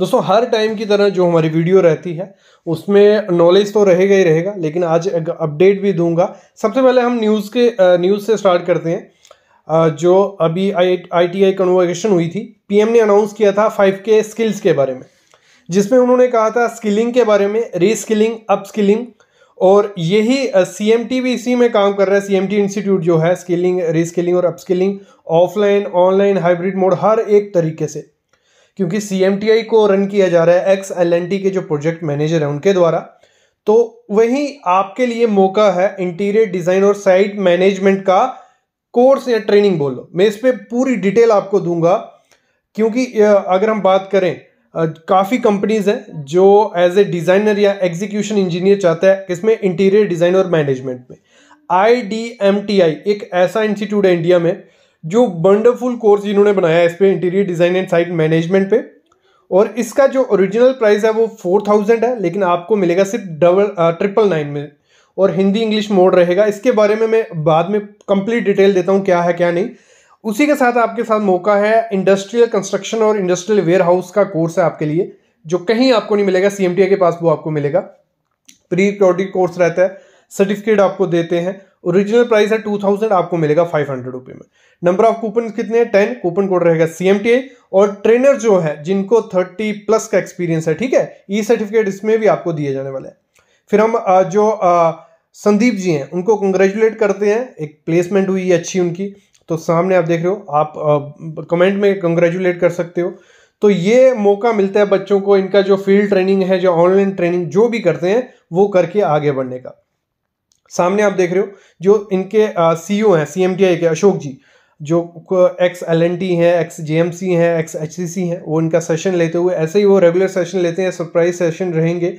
दोस्तों हर टाइम की तरह जो हमारी वीडियो रहती है उसमें नॉलेज तो रहेगा ही रहेगा लेकिन आज अपडेट भी दूंगा सबसे पहले हम न्यूज़ के न्यूज़ से स्टार्ट करते हैं जो अभी आई आई टी आई कन्वोकेशन हुई थी पीएम ने अनाउंस किया था फाइव के स्किल्स के बारे में जिसमें उन्होंने कहा था स्किलिंग के बारे में रीस्किलिंग स्किलिंग और यही सी एम टी भी इसी में काम कर रहा है सी एम टी इंस्टीट्यूट जो है स्किलिंग रीस्किलिंग और up skilling offline online hybrid mode हर एक तरीके से क्योंकि सी को रन किया जा रहा है एक्स एल के जो प्रोजेक्ट मैनेजर हैं उनके द्वारा तो वही आपके लिए मौका है इंटीरियर डिज़ाइन और साइट मैनेजमेंट का कोर्स या ट्रेनिंग बोल लो मैं इस पर पूरी डिटेल आपको दूंगा क्योंकि अगर हम बात करें काफ़ी कंपनीज हैं जो एज ए डिज़ाइनर या एग्जीक्यूशन इंजीनियर चाहता है इसमें इंटीरियर डिज़ाइन और मैनेजमेंट में I D M T I एक ऐसा इंस्टीट्यूट है इंडिया में जो वंडरफुल कोर्स इन्होंने बनाया है इस पर interior design and site management पे और इसका जो ओरिजिनल प्राइस है वो फोर थाउजेंड है लेकिन आपको मिलेगा सिर्फ डबल ट्रिपल नाइन में और हिंदी इंग्लिश मोड रहेगा इसके बारे में मैं बाद में कंप्लीट डिटेल देता हूँ क्या है क्या नहीं उसी के साथ आपके साथ मौका है इंडस्ट्रियल कंस्ट्रक्शन और इंडस्ट्रियल वेयर हाउस का कोर्स है आपके लिए जो कहीं आपको नहीं मिलेगा सी के पास वो आपको मिलेगा प्री प्रोडिक कोर्स रहता है सर्टिफिकेट आपको देते हैं ओरिजिनल प्राइस है टू थाउजेंड आपको मिलेगा फाइव हंड्रेड रुपी में नंबर ऑफ कूपन कितने हैं टेन कूपन कोड रहेगा सीएमटीए और ट्रेनर जो है जिनको थर्टी प्लस का एक्सपीरियंस है ठीक है ई e सर्टिफिकेट इसमें भी आपको दिए जाने वाले हैं फिर हम जो संदीप जी हैं उनको कंग्रेचुलेट करते हैं एक प्लेसमेंट हुई है अच्छी उनकी तो सामने आप देख रहे हो आप कमेंट में कंग्रेचुलेट कर सकते हो तो ये मौका मिलता है बच्चों को इनका जो फील्ड ट्रेनिंग है जो ऑनलाइन ट्रेनिंग जो भी करते हैं वो करके आगे बढ़ने का सामने आप देख रहे हो जो इनके सी ओ e हैं सी एम टी आई के अशोक जी जो एक्स एल एन टी हैं एक्स जे एम सी हैं एक्स एच सी सी हैं वो इनका सेशन लेते हुए ऐसे ही वो रेगुलर सेशन लेते हैं सरप्राइज सेशन रहेंगे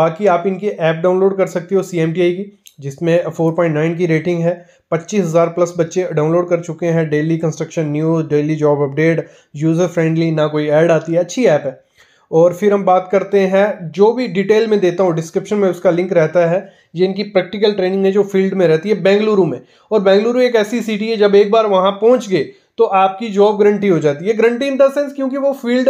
बाकी आप इनकी ऐप डाउनलोड कर सकते हो सी एम टी आई की जिसमें फोर पॉइंट नाइन की रेटिंग है पच्चीस हज़ार प्लस बच्चे डाउनलोड कर चुके हैं daily construction news daily job update user friendly ना कोई ऐड आती है अच्छी ऐप है और फिर हम बात करते हैं जो भी डिटेल में देता हूँ डिस्क्रिप्शन में उसका लिंक रहता है ये इनकी प्रैक्टिकल ट्रेनिंग है जो फील्ड में रहती है बेंगलुरु में और बेंगलुरु एक ऐसी सिटी है जब एक बार वहाँ पहुँच गए तो आपकी जॉब गारंटी हो जाती है गारंटी इन द सेंस क्योंकि वो फील्ड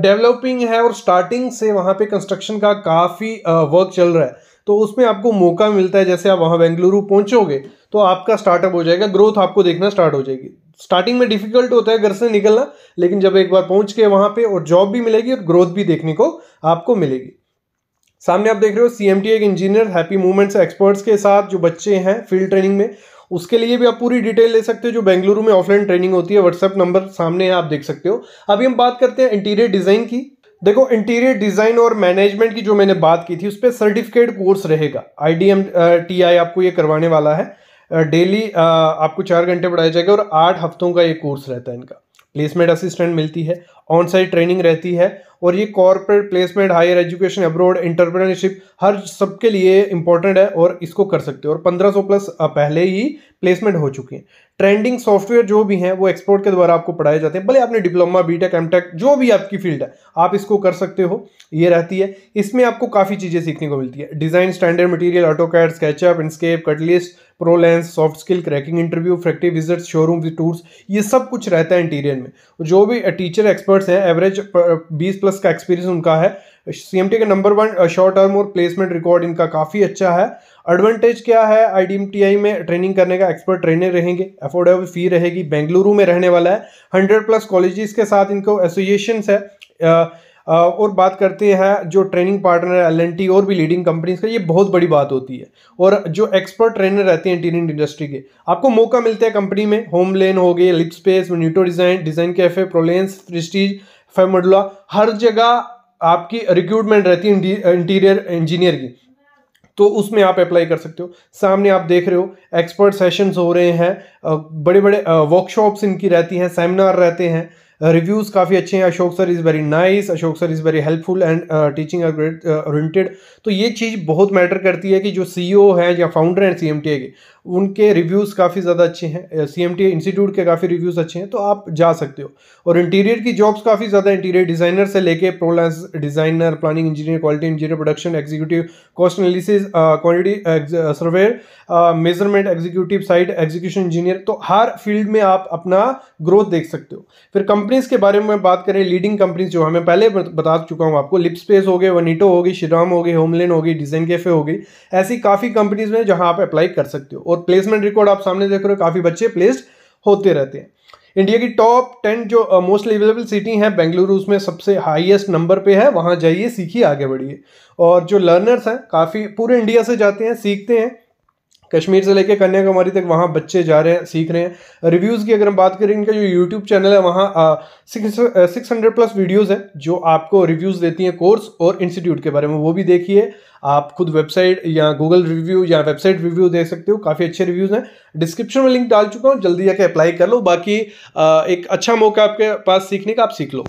डेवलपिंग है और स्टार्टिंग से वहाँ पे कंस्ट्रक्शन का काफ़ी वर्क चल रहा है तो उसमें आपको मौका मिलता है जैसे आप वहाँ बेंगलुरु पहुँचोगे तो आपका स्टार्टअप हो जाएगा ग्रोथ आपको देखना स्टार्ट हो जाएगी स्टार्टिंग में डिफिकल्ट होता है घर से निकलना लेकिन जब एक बार पहुंच के वहां पे और जॉब भी मिलेगी और ग्रोथ भी देखने को आपको मिलेगी सामने आप देख रहे हो सी एक इंजीनियर हैप्पी मूवमेंट्स एक्सपर्ट्स के साथ जो बच्चे हैं फील्ड ट्रेनिंग में उसके लिए भी आप पूरी डिटेल ले सकते हो जो बेंगलुरु में ऑफलाइन ट्रेनिंग होती है व्हाट्सएप नंबर सामने है आप देख सकते हो अभी हम बात करते हैं इंटीरियर डिज़ाइन की देखो इंटीरियर डिज़ाइन और मैनेजमेंट की जो मैंने बात की थी उस पर सर्टिफिकेट कोर्स रहेगा I D M T I आपको ये करवाने वाला है डेली आपको चार घंटे पढ़ाया जाएगा और आठ हफ्तों का ये कोर्स रहता है इनका प्लेसमेंट असिस्टेंट मिलती है ऑन साइड ट्रेनिंग रहती है और ये corporate placement higher education abroad entrepreneurship हर सबके लिए इंपॉर्टेंट है और इसको कर सकते हो और 1500 प्लस पहले ही प्लेसमेंट हो चुकी हैं ट्रेंडिंग सॉफ्टवेयर जो भी हैं वो एक्सपोर्ट के द्वारा आपको पढ़ाए जाते हैं भले आपने डिप्लोमा बी टेक जो भी आपकी फील्ड है आप इसको कर सकते हो ये रहती है इसमें आपको काफ़ी चीज़ें सीखने को मिलती है design standard material AutoCAD SketchUp Inkscape CutList Prolance soft skill cracking interview factory visit showroom tours ये सब कुछ रहता है इंटीरियर में जो भी टीचर uh, एक्सपर्ट्स हैं एवरेज uh, बीस प्लस का एक्सपीरियंस उनका है सी का नंबर वन शॉर्ट टर्म और प्लेसमेंट रिकॉर्ड इनका काफ़ी अच्छा है एडवांटेज क्या है आई में ट्रेनिंग करने का एक्सपर्ट ट्रेनर रहेंगे अफोर्डेबल फी रहेगी बेंगलुरु में रहने वाला है हंड्रेड प्लस कॉलेजेस के साथ इनको एसोसिएशन है uh, और बात करते हैं जो ट्रेनिंग पार्टनर एल और भी लीडिंग कंपनीज का ये बहुत बड़ी बात होती है और जो एक्सपर्ट ट्रेनर रहते हैं इंटीरियर इंडस्ट्री के आपको मौका मिलता है कंपनी में होम लेन हो गए लिप स्पेस न्यूटो design design cafe Prolance Prestige फेमडुला हर जगह आपकी रिक्रूटमेंट रहती है इंटीरियर इंजीनियर की तो उसमें आप अप्लाई कर सकते हो सामने आप देख रहे हो एक्सपर्ट सेशंस हो रहे हैं बड़े बड़े वर्कशॉप्स इनकी रहती हैं सेमिनार रहते हैं रिव्यूज़ uh, काफ़ी अच्छे हैं Ashok sir is very nice Ashok sir is very helpful and teaching oriented तो ये चीज़ बहुत मैटर करती है कि जो सी ओ e हैं या फाउंडर हैं सी एम टी ए के उनके रिव्यूज़ काफ़ी ज़्यादा अच्छे हैं सी एम टी इंस्टीट्यूट के काफ़ी रिव्यूज़ अच्छे हैं तो आप जा सकते हो और इंटीरियर की जॉब्स काफ़ी ज़्यादा इंटीरियर डिज़ाइनर से लेके Prolance designer planning engineer quality engineer production executive cost analysis quality surveyor measurement executive site execution engineer तो हर फील्ड में आप अपना ग्रोथ देख सकते हो फिर कंपनी कंपनीज के बारे में बात करें लीडिंग कंपनीज जो हमें पहले बता चुका हूँ आपको लिपस्पेस हो गए वनीटो होगी श्रीराम होगी होमलेन होगी डिजाइन कैफे होगी ऐसी काफ़ी कंपनीज में जहाँ आप अप्लाई कर सकते हो और प्लेसमेंट रिकॉर्ड आप सामने देख रहे हो काफ़ी बच्चे प्लेस्ड होते रहते हैं इंडिया की टॉप टेन जो मोस्टली अवेलेबल सिटी है बेंगलुरु उसमें सबसे हाईएस्ट नंबर पे है वहाँ जाइए सीखिए आगे बढ़िए और जो लर्नर्स हैं काफ़ी पूरे इंडिया से जाते हैं सीखते हैं कश्मीर से लेकर कन्याकुमारी तक वहाँ बच्चे जा रहे हैं सीख रहे हैं रिव्यूज़ की अगर हम बात करें इनका जो यूट्यूब चैनल है वहाँ सिक्स हंड्रेड प्लस वीडियोज़ हैं जो आपको रिव्यूज़ देती हैं कोर्स और इंस्टीट्यूट के बारे में वो भी देखिए आप खुद वेबसाइट या गूगल रिव्यू या वेबसाइट रिव्यू दे सकते हो काफ़ी अच्छे रिव्यूज़ हैं डिस्क्रिप्शन में लिंक डाल चुका हूँ जल्दी जाकर अप्लाई कर लो बाकी एक अच्छा मौका आपके पास सीखने का आप सीख लो